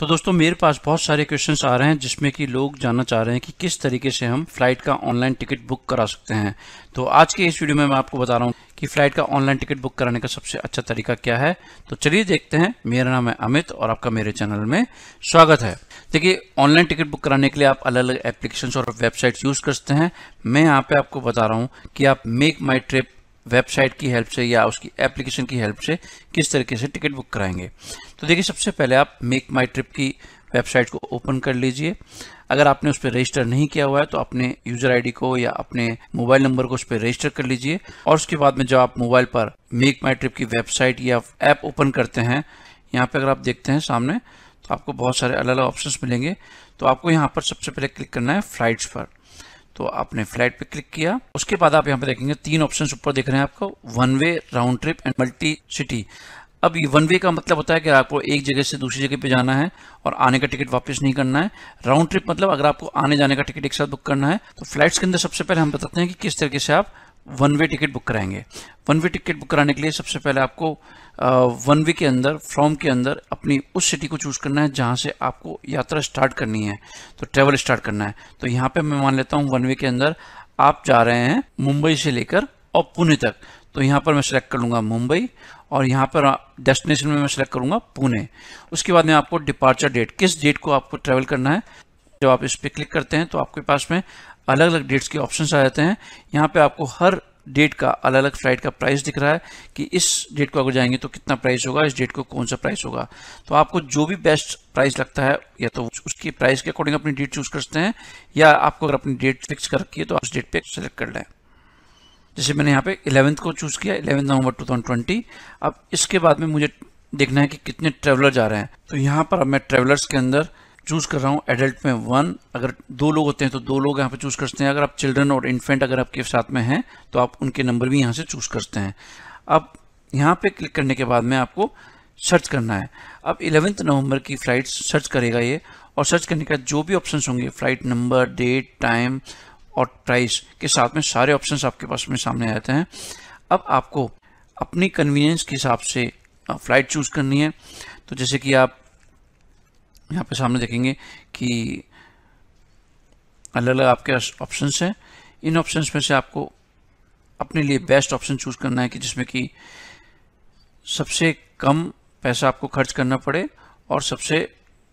तो दोस्तों मेरे पास बहुत सारे क्वेश्चन आ रहे हैं जिसमें कि लोग जानना चाह रहे हैं कि किस तरीके से हम फ्लाइट का ऑनलाइन टिकट बुक करा सकते हैं तो आज के इस वीडियो में मैं आपको बता रहा हूँ कि फ्लाइट का ऑनलाइन टिकट बुक कराने का सबसे अच्छा तरीका क्या है तो चलिए देखते हैं मेरा नाम है अमित और आपका मेरे चैनल में स्वागत है देखिए ऑनलाइन टिकट बुक कराने के लिए आप अलग अलग एप्लीकेशन और वेबसाइट यूज़ कर सकते हैं मैं यहाँ पे आपको बता रहा हूँ कि आप मेक माई ट्रिप वेबसाइट की हेल्प से या उसकी एप्लीकेशन की हेल्प से किस तरीके से टिकट बुक कराएंगे तो देखिए सबसे पहले आप मेक माई ट्रिप की वेबसाइट को ओपन कर लीजिए अगर आपने उस पर रजिस्टर नहीं किया हुआ है तो अपने यूजर आईडी को या अपने मोबाइल नंबर को उस पर रजिस्टर कर लीजिए और उसके बाद में जब आप मोबाइल पर मेक माई ट्रिप की वेबसाइट या ऐप ओपन करते हैं यहाँ पे अगर आप देखते हैं सामने तो आपको बहुत सारे अलग अलग ऑप्शंस मिलेंगे तो आपको यहाँ पर सबसे पहले क्लिक करना है फ्लाइट्स पर तो आपने फ्लाइट पे क्लिक किया उसके बाद आप यहाँ पे देखेंगे तीन ऑप्शन ऊपर देख रहे हैं आपको one way round trip and multi city अब ये वन वे का मतलब होता है कि आपको एक जगह से दूसरी जगह पे जाना है और आने का टिकट वापस नहीं करना है राउंड ट्रिप मतलब अगर आपको आने जाने का टिकट एक साथ बुक करना है तो फ्लाइट्स के अंदर सबसे पहले हम बताते हैं कि किस तरीके से आप वन वे टिकट बुक कराएंगे वन वे टिकट बुक कराने के लिए सबसे पहले आपको वन वे के अंदर फ्रॉम के अंदर अपनी उस सिटी को चूज़ करना है जहाँ से आपको यात्रा स्टार्ट करनी है तो ट्रेवल स्टार्ट करना है तो यहाँ पे मैं मान लेता हूँ वन वे के अंदर आप जा रहे हैं मुंबई से लेकर और पुणे तक तो यहाँ पर मैं सिलेक्ट कर लूँगा मुंबई और यहाँ पर डेस्टिनेशन में मैं सिलेक्ट करूँगा पुणे उसके बाद में आपको डिपार्चर डेट किस डेट को आपको ट्रैवल करना है जब आप इस पर क्लिक करते हैं तो आपके पास में अलग अलग डेट्स के ऑप्शन आ जाते हैं यहाँ पे आपको हर डेट का अलग अलग फ्लाइट का प्राइस दिख रहा है कि इस डेट को अगर जाएंगे तो कितना प्राइस होगा इस डेट को कौन सा प्राइस होगा तो आपको जो भी बेस्ट प्राइस लगता है या तो उसकी प्राइस के अकॉर्डिंग अपनी डेट चूज करते हैं या आपको अगर अपनी डेट फिक्स कर रखी है तो आप उस डेट पे सेलेक्ट कर लें जैसे मैंने यहाँ पे इलेवंथ को चूज़ किया इलेवंथ नवंबर टू अब इसके बाद में मुझे देखना है कि कितने ट्रेवलर जा रहे हैं तो यहाँ पर अब मैं ट्रेवलर्स के अंदर चूज़ कर रहा हूँ एडल्ट में वन अगर दो लोग होते हैं तो दो लोग यहाँ पे चूज़ करते हैं अगर आप चिल्ड्रन और इन्फेंट अगर आपके साथ में हैं तो आप उनके नंबर भी यहाँ से चूज़ करते हैं अब यहाँ पे क्लिक करने के बाद में आपको सर्च करना है अब इलेवेंथ नवंबर की फ़्लाइट सर्च करेगा ये और सर्च करने का जो भी ऑप्शन होंगे फ़्लाइट नंबर डेट टाइम और प्राइस के साथ में सारे ऑप्शन आपके पास में सामने आते हैं अब आपको अपनी कन्वीनियंस के हिसाब से फ़्लाइट चूज़ करनी है तो जैसे कि आप यहाँ पे सामने देखेंगे कि अलग अलग आपके ऑप्शंस हैं इन ऑप्शंस में से आपको अपने लिए बेस्ट ऑप्शन चूज करना है कि जिसमें कि सबसे कम पैसा आपको खर्च करना पड़े और सबसे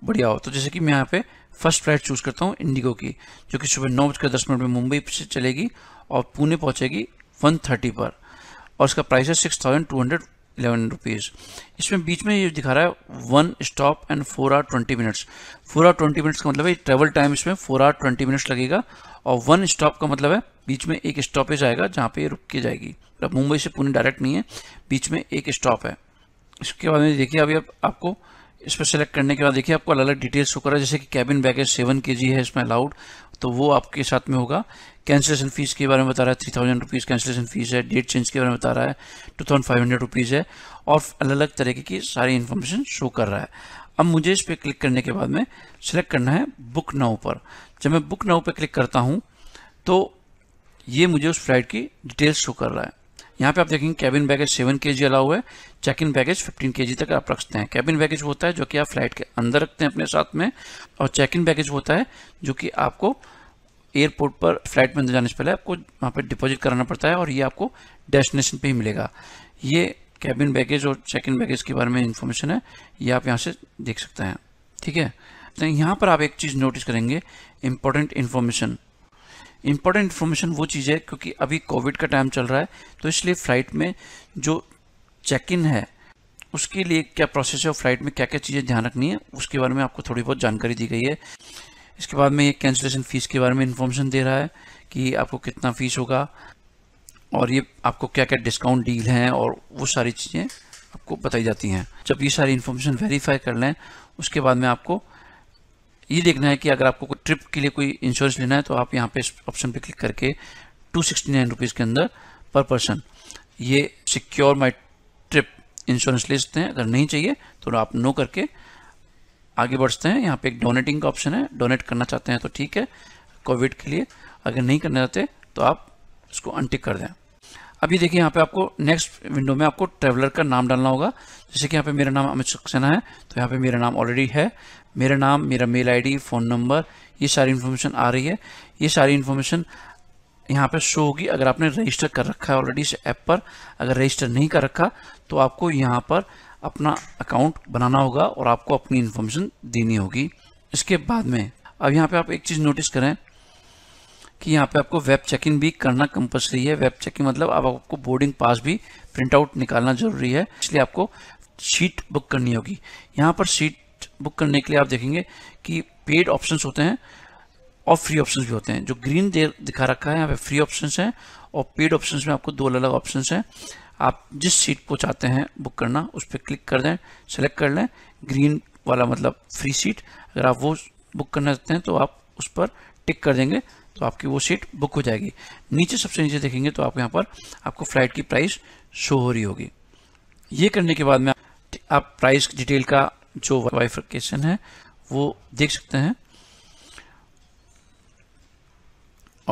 बढ़िया हो तो जैसे कि मैं यहाँ पे फर्स्ट फ्लाइट चूज करता हूँ इंडिगो की जो कि सुबह नौ बजकर दस मिनट में मुंबई से चलेगी और पुणे पहुँचेगी वन थर्टी पर और इसका प्राइस है six thousand two hundred eleven rupees इसमें बीच में ये दिखा रहा है one stop and four hour twenty minutes four hour twenty minutes का मतलब है ट्रेवल टाइम इसमें फोर आर ट्वेंटी मिनट्स लगेगा और वन स्टॉप का मतलब है बीच में एक स्टॉपेज आएगा जहाँ पे रुक के जाएगी मतलब मुंबई से पुणे डायरेक्ट नहीं है बीच में एक स्टॉप है इसके बाद में देखिए अभी आप, आपको इस पर सेलेक्ट करने के बाद देखिए आपको अलग अलग डिटेल्स शो कर रहा है जैसे कि कैबिन बैगेज सेवन के है इसमें अलाउड तो वो आपके साथ में होगा कैंसिलेशन फीस के बारे में बता रहा है three thousand rupees cancellation fee है डेट चेंज के बारे में बता रहा है two thousand five hundred rupees है और अलग अलग तरीके की सारी इन्फॉर्मेशन शो कर रहा है अब मुझे इस पर क्लिक करने के बाद में सिलेक्ट करना है बुक नाउ पर जब मैं बुक नाउ पर क्लिक करता हूँ तो ये मुझे उस फ्लाइट की डिटेल्स शो कर रहा है यहाँ पे आप देखेंगे cabin baggage seven K G allow है check in baggage fifteen K G तक आप रखते हैं कैबिन बैगेज होता है जो कि आप फ्लाइट के अंदर रखते हैं अपने साथ में और चेक इन बैगेज होता है जो कि आपको एयरपोर्ट पर फ्लाइट में अंदर जाने से पहले आपको वहाँ पर डिपॉजिट कराना पड़ता है और ये आपको डेस्टिनेशन पर ही मिलेगा ये कैबिन बैगेज और चेक इन बैगेज के बारे में इन्फॉर्मेशन है ये आप यहाँ से देख सकते हैं ठीक है तो यहाँ पर आप एक चीज़ नोटिस करेंगे इंपॉर्टेंट इन्फॉर्मेशन इंपॉर्टेंट इन्फॉर्मेशन वो चीज़ है क्योंकि अभी कोविड का टाइम चल रहा है तो इसलिए फ़्लाइट में जो चेक इन है उसके लिए क्या प्रोसेस है फ्लाइट में क्या क्या चीज़ें ध्यान रखनी है उसके बारे में आपको थोड़ी बहुत जानकारी दी गई है इसके बाद में ये कैंसिलेशन फ़ीस के बारे में इन्फॉर्मेशन दे रहा है कि आपको कितना फ़ीस होगा और ये आपको क्या क्या डिस्काउंट डील हैं और वो सारी चीज़ें आपको बताई जाती हैं जब ये सारी इन्फॉर्मेशन वेरीफाई कर लें उसके बाद में आपको ये देखना है कि अगर आपको कोई ट्रिप के लिए कोई इंश्योरेंस लेना है तो आप यहाँ पे इस ऑप्शन पे क्लिक करके टू सिक्सटी नाइन रुपीज़ के अंदर पर पर्सन ये सिक्योर माई ट्रिप इंश्योरेंस ले सकते हैं अगर नहीं चाहिए तो आप नो करके आगे बढ़ते हैं यहाँ पे एक डोनेटिंग का ऑप्शन है डोनेट करना चाहते हैं तो ठीक है कोविड के लिए अगर नहीं करना चाहते तो आप इसको अनटिक कर दें अब ये देखिए यहाँ पे आपको नेक्स्ट विंडो में आपको ट्रेवलर का नाम डालना होगा जैसे कि यहाँ पे मेरा नाम अमित सक्सेना है तो यहाँ पे मेरा नाम ऑलरेडी है मेरा नाम मेरा मेल आईडी फ़ोन नंबर ये सारी इन्फॉर्मेशन आ रही है ये सारी इन्फॉर्मेशन यहाँ पे शो होगी अगर आपने रजिस्टर कर रखा है ऑलरेडी इस ऐप पर अगर रजिस्टर नहीं कर रखा तो आपको यहाँ पर अपना अकाउंट बनाना होगा और आपको अपनी इन्फॉर्मेशन देनी होगी इसके बाद में अब यहाँ पर आप एक चीज़ नोटिस करें कि यहाँ पे आपको वेब चेक इन भी करना कंपल्सरी है वेब चेक इन मतलब अब आपको बोर्डिंग पास भी प्रिंट आउट निकालना जरूरी है इसलिए आपको सीट बुक करनी होगी यहाँ पर सीट बुक करने के लिए आप देखेंगे कि पेड ऑप्शंस होते हैं और फ्री ऑप्शंस भी होते हैं जो ग्रीन दे दिखा रखा है यहाँ पे फ्री ऑप्शन हैं और पेड ऑप्शन में आपको दो अलग अलग ऑप्शन हैं आप जिस सीट को चाहते हैं बुक करना उस पर क्लिक कर दें सेलेक्ट कर लें ग्रीन वाला मतलब फ्री सीट अगर आप वो बुक करना चाहते हैं तो आप उस पर टिक कर देंगे तो आपकी वो सीट बुक हो जाएगी नीचे सबसे नीचे देखेंगे तो आप यहाँ पर आपको फ्लाइट की प्राइस शो हो रही होगी ये करने के बाद में आप प्राइस डिटेल का जो वाइफिकेशन है वो देख सकते हैं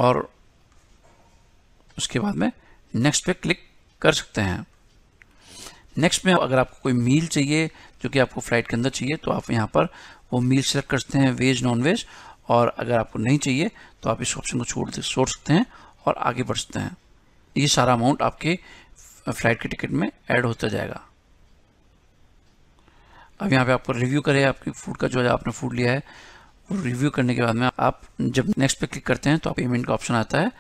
और उसके बाद में नेक्स्ट पे क्लिक कर सकते हैं नेक्स्ट में अगर आपको कोई मील चाहिए जो कि आपको फ्लाइट के अंदर चाहिए तो आप यहाँ पर वो मील सेलेक्ट कर सकते हैं वेज नॉन वेज और अगर आपको नहीं चाहिए तो आप इस ऑप्शन को छोड़ छोड़ सकते हैं और आगे बढ़ सकते हैं ये सारा अमाउंट आपके फ्लाइट के टिकट में ऐड होता जाएगा अब यहाँ पे आपको रिव्यू करें आपके फूड का जो है आपने फूड लिया है वो रिव्यू करने के बाद में आप जब नेक्स्ट पे क्लिक करते हैं तो आप पेमेंट का ऑप्शन आता है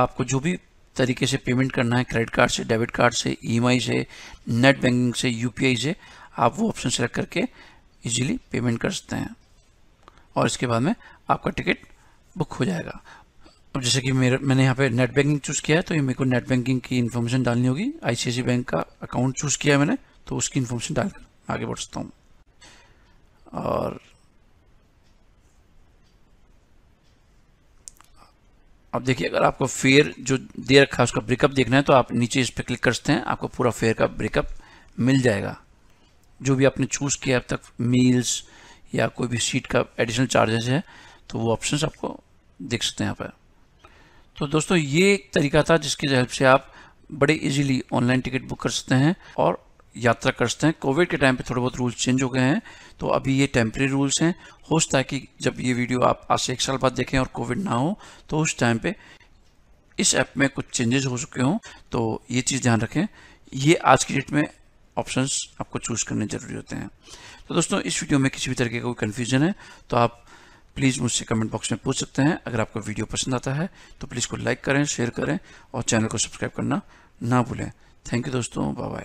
आपको जो भी तरीके से पेमेंट करना है क्रेडिट कार्ड से डेबिट कार्ड से ई e से नेट बैंकिंग से यू से आप वो ऑप्शन सेलेक्ट करके ईजिली पेमेंट कर सकते हैं और इसके बाद में आपका टिकट बुक हो जाएगा अब जैसे कि मेरे मैंने यहाँ पे नेट बैंकिंग चूज़ किया है तो ये मेरे को नेट बैंकिंग की इन्फॉर्मेशन डालनी होगी आईसीआईसी बैंक का अकाउंट चूज़ किया है मैंने तो उसकी इन्फॉर्मेशन डालकर आगे बढ़ सकता हूँ और अब देखिए अगर आपको फेयर जो दे रखा है उसका ब्रेकअप देखना है तो आप नीचे इस पर क्लिक कर सकते हैं आपको पूरा फेयर का ब्रेकअप मिल जाएगा जो भी आपने चूज़ किया अब तक मील्स या कोई भी सीट का एडिशनल चार्जेस है तो वो ऑप्शन आपको देख सकते हैं यहाँ पर तो दोस्तों ये एक तरीका था जिसकी हेल्प से आप बड़े इजीली ऑनलाइन टिकट बुक कर सकते हैं और यात्रा कर सकते हैं कोविड के टाइम पे थोड़े बहुत रूल्स चेंज हो गए हैं तो अभी ये टेम्प्रेरी रूल्स हैं हो सकता है कि जब ये वीडियो आप आज से एक साल बाद देखें और कोविड ना हो तो उस टाइम पर इस ऐप में कुछ चेंजेस हो चुके हों तो ये चीज़ ध्यान रखें ये आज की डेट में ऑप्शंस आपको चूज करने जरूरी होते हैं तो दोस्तों इस वीडियो में किसी भी तरीके का कोई कन्फ्यूजन है तो आप प्लीज़ मुझसे कमेंट बॉक्स में पूछ सकते हैं अगर आपको वीडियो पसंद आता है तो प्लीज़ को लाइक करें शेयर करें और चैनल को सब्सक्राइब करना ना भूलें थैंक यू दोस्तों बाय बाय